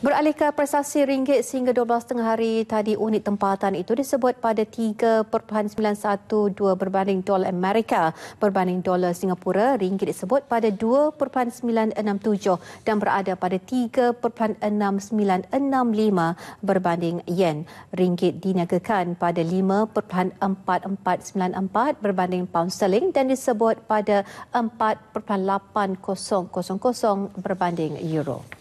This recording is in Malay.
Beralih ke prestasi ringgit sehingga 12.30 hari tadi unit tempatan itu disebut pada 3.912 berbanding dolar Amerika berbanding dolar Singapura ringgit disebut pada 2.967 dan berada pada 3.6965 berbanding yen ringgit diniagakan pada 5.4494 berbanding pound sterling dan disebut pada 4.8000 berbanding euro.